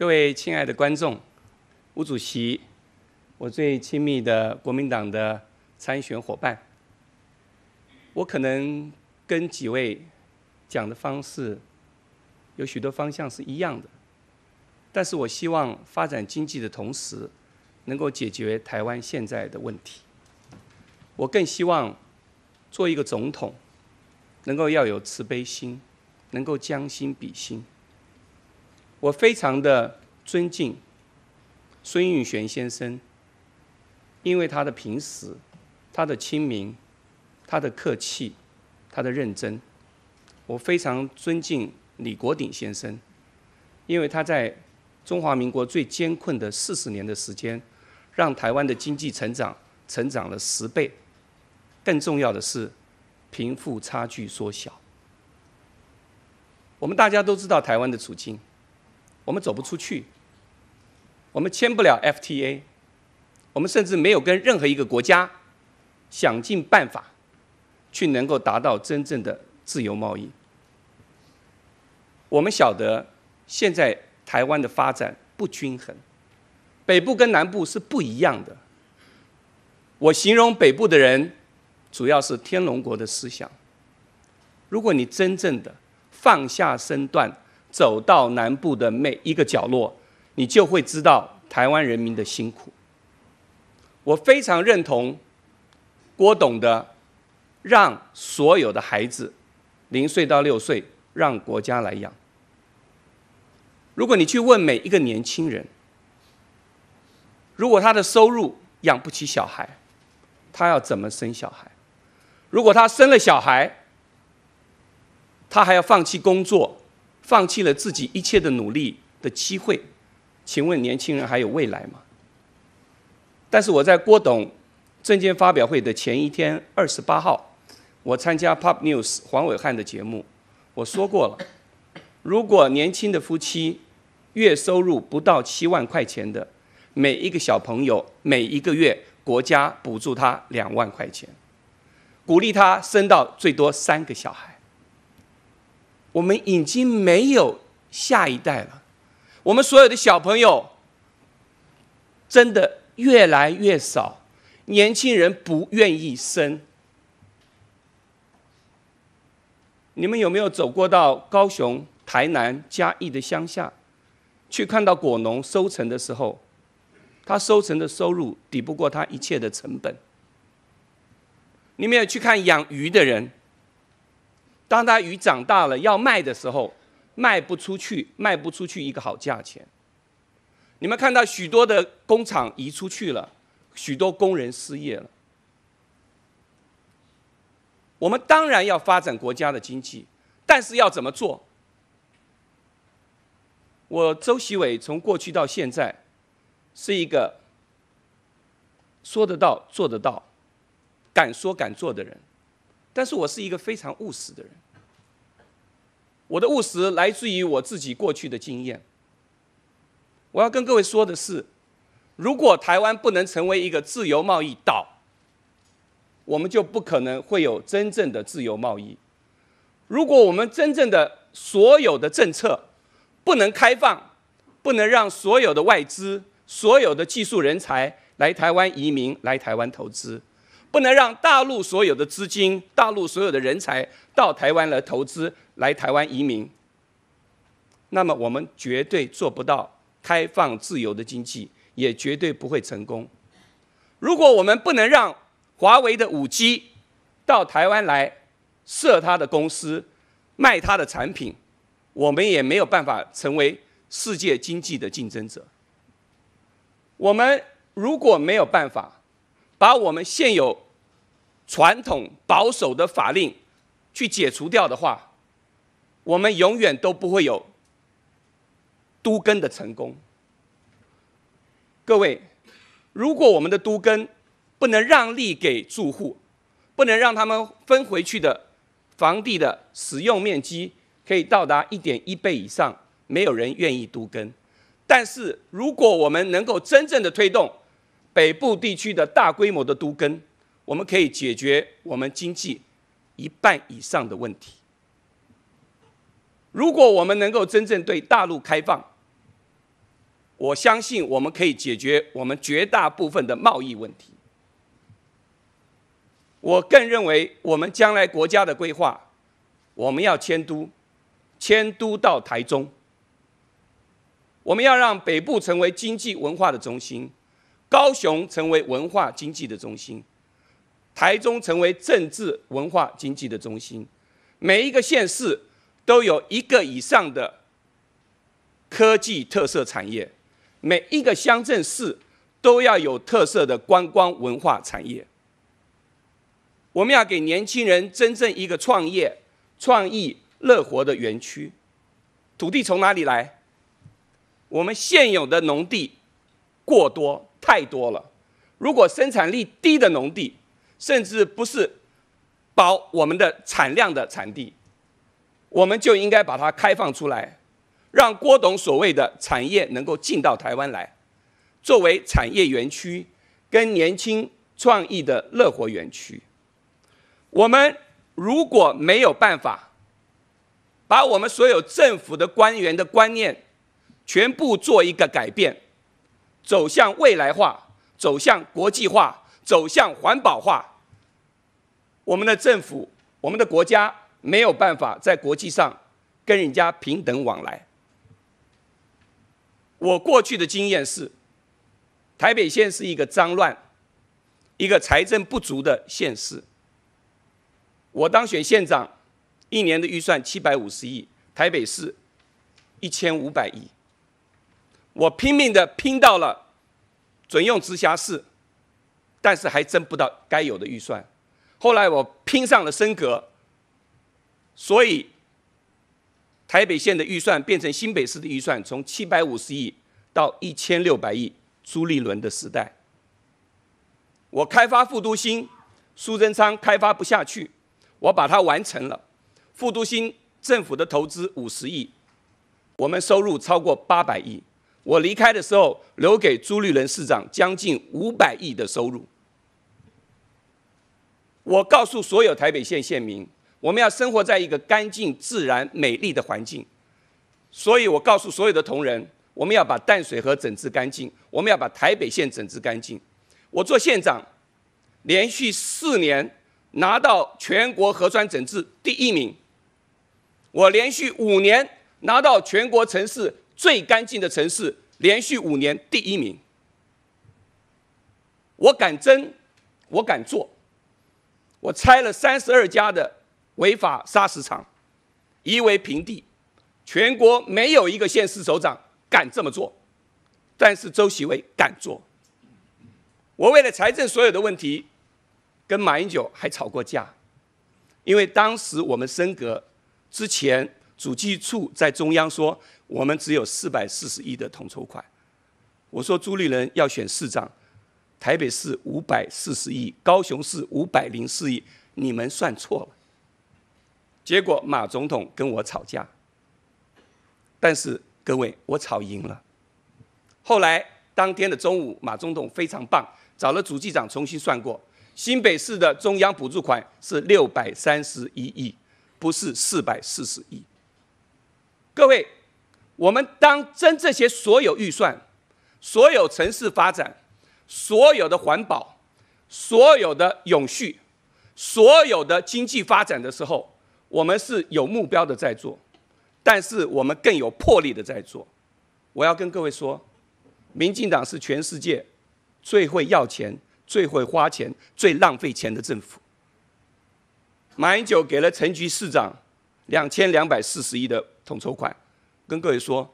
各位亲爱的观众，吴主席，我最亲密的国民党的参选伙伴，我可能跟几位讲的方式有许多方向是一样的，但是我希望发展经济的同时，能够解决台湾现在的问题。我更希望做一个总统，能够要有慈悲心，能够将心比心。我非常的尊敬孙运璇先生，因为他的平时、他的亲民、他的客气、他的认真。我非常尊敬李国鼎先生，因为他在中华民国最艰困的四十年的时间，让台湾的经济成长成长了十倍，更重要的是贫富差距缩小。我们大家都知道台湾的处境。我们走不出去，我们签不了 FTA，我们甚至没有跟任何一个国家想尽办法去能够达到真正的自由贸易。我们晓得现在台湾的发展不均衡，北部跟南部是不一样的。我形容北部的人主要是天龙国的思想。如果你真正的放下身段，走到南部的每一个角落，你就会知道台湾人民的辛苦。我非常认同郭董的，让所有的孩子零岁到六岁让国家来养。如果你去问每一个年轻人，如果他的收入养不起小孩，他要怎么生小孩？如果他生了小孩，他还要放弃工作？放弃了自己一切的努力的机会，请问年轻人还有未来吗？但是我在郭董证件发表会的前一天二十八号，我参加 Pop News 黄伟汉的节目，我说过了，如果年轻的夫妻月收入不到七万块钱的，每一个小朋友每一个月国家补助他两万块钱，鼓励他生到最多三个小孩。我们已经没有下一代了，我们所有的小朋友真的越来越少，年轻人不愿意生。你们有没有走过到高雄、台南、嘉义的乡下，去看到果农收成的时候，他收成的收入抵不过他一切的成本？你们有去看养鱼的人？当他鱼长大了要卖的时候，卖不出去，卖不出去一个好价钱。你们看到许多的工厂移出去了，许多工人失业了。我们当然要发展国家的经济，但是要怎么做？我周习伟从过去到现在，是一个说得到、做得到、敢说敢做的人。但是我是一个非常务实的人，我的务实来自于我自己过去的经验。我要跟各位说的是，如果台湾不能成为一个自由贸易岛，我们就不可能会有真正的自由贸易。如果我们真正的所有的政策不能开放，不能让所有的外资、所有的技术人才来台湾移民、来台湾投资。不能让大陆所有的资金、大陆所有的人才到台湾来投资、来台湾移民。那么，我们绝对做不到开放自由的经济，也绝对不会成功。如果我们不能让华为的五 G 到台湾来设它的公司、卖它的产品，我们也没有办法成为世界经济的竞争者。我们如果没有办法，把我们现有传统保守的法令去解除掉的话，我们永远都不会有都更的成功。各位，如果我们的都更不能让利给住户，不能让他们分回去的房地的使用面积可以到达一点一倍以上，没有人愿意都更。但是如果我们能够真正的推动，北部地区的大规模的都跟，我们可以解决我们经济一半以上的问题。如果我们能够真正对大陆开放，我相信我们可以解决我们绝大部分的贸易问题。我更认为，我们将来国家的规划，我们要迁都，迁都到台中，我们要让北部成为经济文化的中心。高雄成为文化经济的中心，台中成为政治文化经济的中心，每一个县市都有一个以上的科技特色产业，每一个乡镇市都要有特色的观光文化产业。我们要给年轻人真正一个创业、创意、乐活的园区。土地从哪里来？我们现有的农地过多。太多了。如果生产力低的农地，甚至不是保我们的产量的产地，我们就应该把它开放出来，让郭董所谓的产业能够进到台湾来，作为产业园区跟年轻创意的乐活园区。我们如果没有办法把我们所有政府的官员的观念全部做一个改变。走向未来化，走向国际化，走向环保化。我们的政府，我们的国家，没有办法在国际上跟人家平等往来。我过去的经验是，台北县是一个脏乱、一个财政不足的县市。我当选县长一年的预算七百五十亿，台北市一千五百亿。我拼命的拼到了准用直辖市，但是还真不到该有的预算。后来我拼上了升格，所以台北县的预算变成新北市的预算，从七百五十亿到一千六百亿。朱立伦的时代，我开发复都新，苏贞昌开发不下去，我把它完成了。复都新政府的投资五十亿，我们收入超过八百亿。我离开的时候，留给朱立伦市长将近五百亿的收入。我告诉所有台北县县民，我们要生活在一个干净、自然、美丽的环境。所以我告诉所有的同仁，我们要把淡水河整治干净，我们要把台北县整治干净。我做县长，连续四年拿到全国核酸整治第一名。我连续五年拿到全国城市。最干净的城市连续五年第一名，我敢争，我敢做，我拆了三十二家的违法砂石场，夷为平地，全国没有一个县市首长敢这么做，但是周喜伟敢做。我为了财政所有的问题，跟马英九还吵过架，因为当时我们升格之前，主计处在中央说。我们只有四百四十亿的统筹款。我说朱立伦要选市长，台北市五百四十亿，高雄市五百零四亿，你们算错了。结果马总统跟我吵架，但是各位我吵赢了。后来当天的中午，马总统非常棒，找了主计长重新算过，新北市的中央补助款是六百三十一亿，不是四百四十亿。各位。我们当真这些所有预算、所有城市发展、所有的环保、所有的永续、所有的经济发展的时候，我们是有目标的在做，但是我们更有魄力的在做。我要跟各位说，民进党是全世界最会要钱、最会花钱、最浪费钱的政府。马英九给了陈局市长两千两百四十亿的统筹款。跟各位说，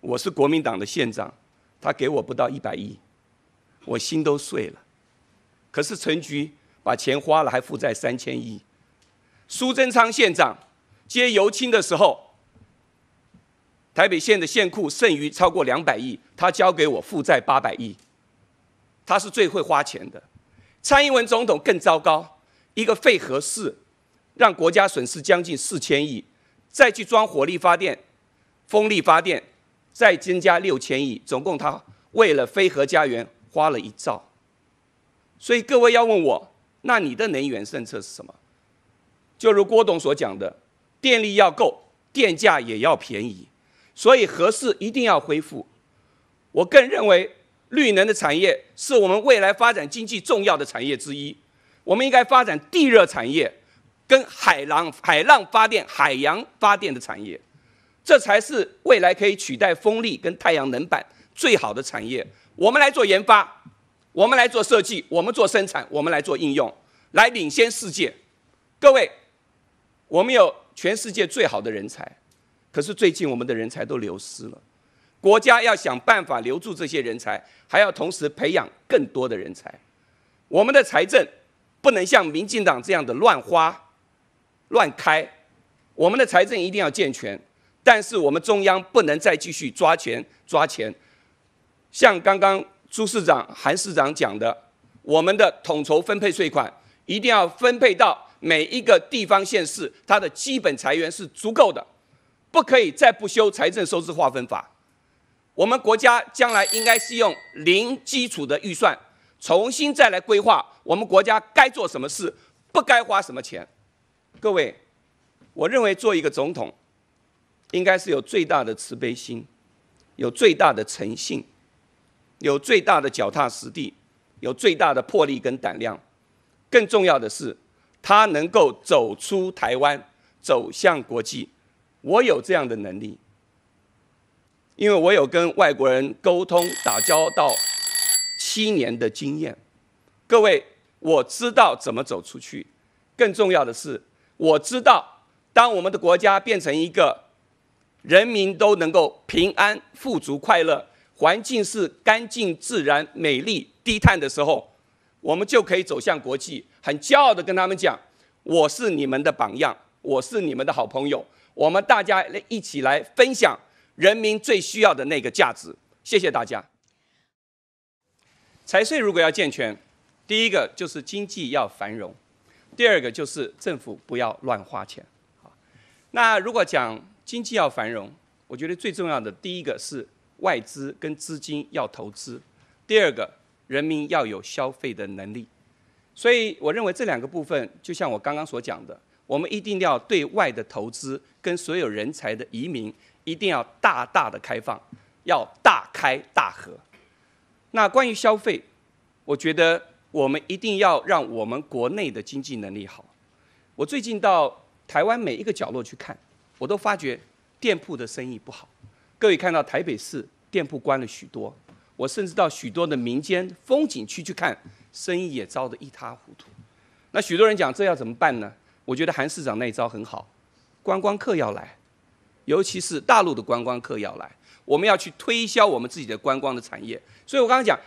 我是国民党的县长，他给我不到一百亿，我心都碎了。可是陈局把钱花了，还负债三千亿。苏贞昌县长接游青的时候，台北县的县库剩余超过两百亿，他交给我负债八百亿。他是最会花钱的。蔡英文总统更糟糕，一个废核事，让国家损失将近四千亿，再去装火力发电。风力发电再增加六千亿，总共他为了飞核家园花了一兆。所以各位要问我，那你的能源政策是什么？就如郭董所讲的，电力要够，电价也要便宜。所以核适一定要恢复。我更认为，绿能的产业是我们未来发展经济重要的产业之一。我们应该发展地热产业，跟海浪、海浪发电、海洋发电的产业。这才是未来可以取代风力跟太阳能板最好的产业。我们来做研发，我们来做设计，我们做生产，我们来做应用，来领先世界。各位，我们有全世界最好的人才，可是最近我们的人才都流失了。国家要想办法留住这些人才，还要同时培养更多的人才。我们的财政不能像民进党这样的乱花乱开，我们的财政一定要健全。但是我们中央不能再继续抓钱抓钱，像刚刚朱市长、韩市长讲的，我们的统筹分配税款一定要分配到每一个地方县市，它的基本财源是足够的，不可以再不修财政收支划分法。我们国家将来应该是用零基础的预算，重新再来规划我们国家该做什么事，不该花什么钱。各位，我认为做一个总统。应该是有最大的慈悲心，有最大的诚信，有最大的脚踏实地，有最大的魄力跟胆量。更重要的是，他能够走出台湾，走向国际。我有这样的能力，因为我有跟外国人沟通打交道七年的经验。各位，我知道怎么走出去。更重要的是，我知道当我们的国家变成一个。人民都能够平安、富足、快乐，环境是干净、自然、美丽、低碳的时候，我们就可以走向国际，很骄傲的跟他们讲：“我是你们的榜样，我是你们的好朋友。”我们大家来一起来分享人民最需要的那个价值。谢谢大家。财税如果要健全，第一个就是经济要繁荣，第二个就是政府不要乱花钱。好，那如果讲。经济要繁荣，我觉得最重要的第一个是外资跟资金要投资，第二个人民要有消费的能力，所以我认为这两个部分，就像我刚刚所讲的，我们一定要对外的投资跟所有人才的移民一定要大大的开放，要大开大合。那关于消费，我觉得我们一定要让我们国内的经济能力好。我最近到台湾每一个角落去看。我都发觉，店铺的生意不好。各位看到台北市店铺关了许多，我甚至到许多的民间风景区去看，生意也糟得一塌糊涂。那许多人讲，这要怎么办呢？我觉得韩市长那一招很好，观光客要来，尤其是大陆的观光客要来，我们要去推销我们自己的观光的产业。所以我刚刚讲，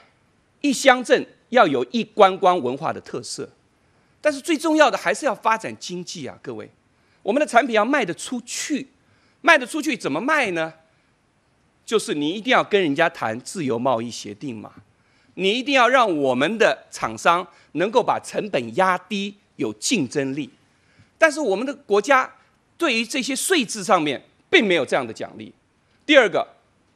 一乡镇要有一观光文化的特色，但是最重要的还是要发展经济啊，各位。我们的产品要卖得出去，卖得出去怎么卖呢？就是你一定要跟人家谈自由贸易协定嘛。你一定要让我们的厂商能够把成本压低，有竞争力。但是我们的国家对于这些税制上面并没有这样的奖励。第二个，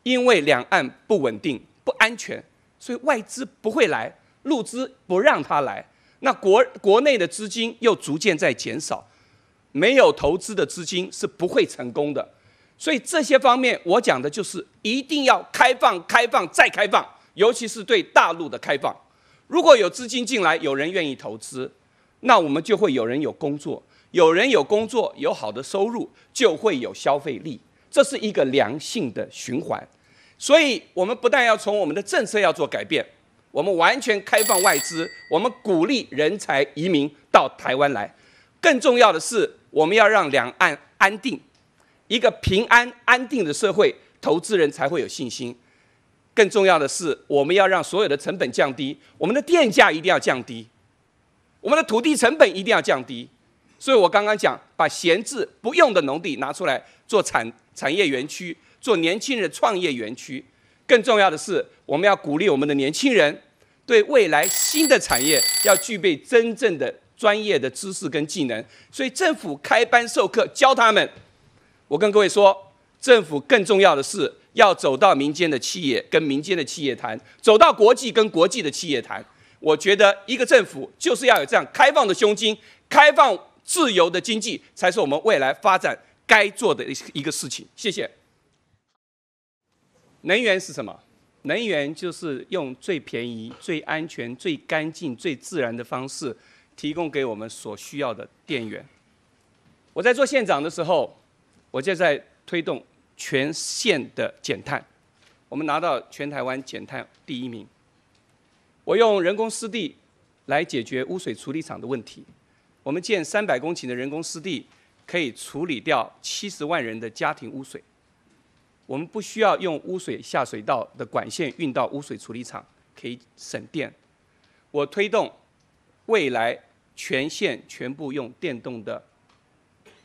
因为两岸不稳定、不安全，所以外资不会来，入资不让他来。那国国内的资金又逐渐在减少。没有投资的资金是不会成功的，所以这些方面我讲的就是一定要开放、开放再开放，尤其是对大陆的开放。如果有资金进来，有人愿意投资，那我们就会有人有工作，有人有工作有好的收入，就会有消费力，这是一个良性的循环。所以我们不但要从我们的政策要做改变，我们完全开放外资，我们鼓励人才移民到台湾来。更重要的是，我们要让两岸安定，一个平安安定的社会，投资人才会有信心。更重要的是，我们要让所有的成本降低，我们的电价一定要降低，我们的土地成本一定要降低。所以，我刚刚讲，把闲置不用的农地拿出来做产产业园区，做年轻人创业园区。更重要的是，我们要鼓励我们的年轻人，对未来新的产业要具备真正的。专业的知识跟技能，所以政府开班授课教他们。我跟各位说，政府更重要的是要走到民间的企业跟民间的企业谈，走到国际跟国际的企业谈。我觉得一个政府就是要有这样开放的胸襟，开放自由的经济才是我们未来发展该做的一个事情。谢谢。能源是什么？能源就是用最便宜、最安全、最干净、最自然的方式。提供给我们所需要的电源。我在做县长的时候，我就在推动全县的减碳，我们拿到全台湾减碳第一名。我用人工湿地来解决污水处理厂的问题，我们建三百公顷的人工湿地，可以处理掉七十万人的家庭污水。我们不需要用污水下水道的管线运到污水处理厂，可以省电。我推动未来。全线全部用电动的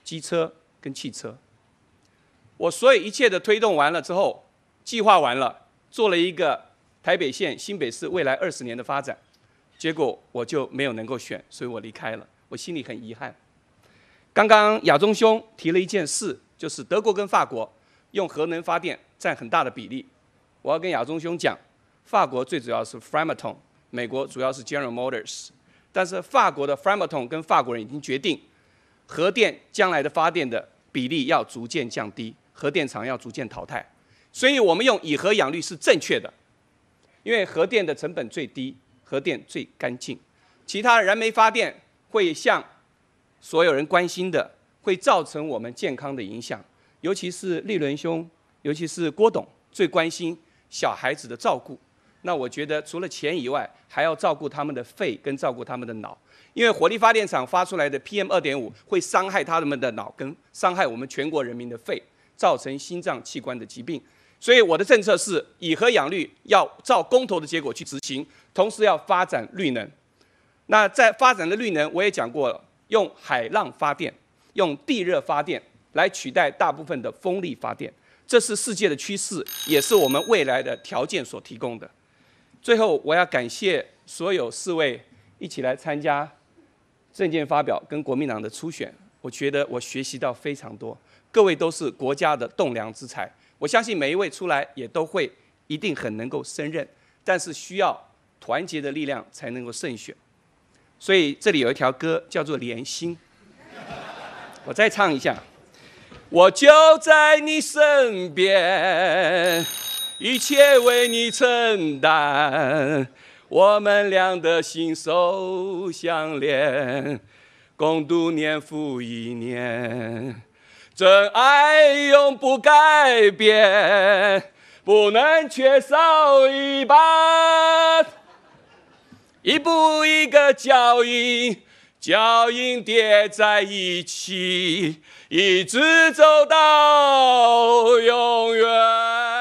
机车跟汽车。我所有一切的推动完了之后，计划完了，做了一个台北县新北市未来二十年的发展，结果我就没有能够选，所以我离开了，我心里很遗憾。刚刚亚中兄提了一件事，就是德国跟法国用核能发电占很大的比例。我要跟亚中兄讲，法国最主要是 Framatome，美国主要是 General Motors。但是法国的 Framatome 跟法国人已经决定，核电将来的发电的比例要逐渐降低，核电厂要逐渐淘汰，所以我们用以核养绿是正确的，因为核电的成本最低，核电最干净，其他燃煤发电会像所有人关心的，会造成我们健康的影响，尤其是利伦兄，尤其是郭董最关心小孩子的照顾。那我觉得除了钱以外，还要照顾他们的肺跟照顾他们的脑，因为火力发电厂发出来的 PM 二点五会伤害他们的脑，跟伤害我们全国人民的肺，造成心脏器官的疾病。所以我的政策是，以核养绿，要照公投的结果去执行，同时要发展绿能。那在发展的绿能，我也讲过，用海浪发电，用地热发电来取代大部分的风力发电，这是世界的趋势，也是我们未来的条件所提供的。最后，我要感谢所有四位一起来参加证件发表跟国民党的初选。我觉得我学习到非常多，各位都是国家的栋梁之才。我相信每一位出来也都会一定很能够胜任，但是需要团结的力量才能够胜选。所以这里有一条歌叫做《连心》，我再唱一下：我就在你身边。一切为你承担，我们俩的心手相连，共度年复一年，真爱永不改变，不能缺少一半。一步一个脚印，脚印叠在一起，一直走到永远。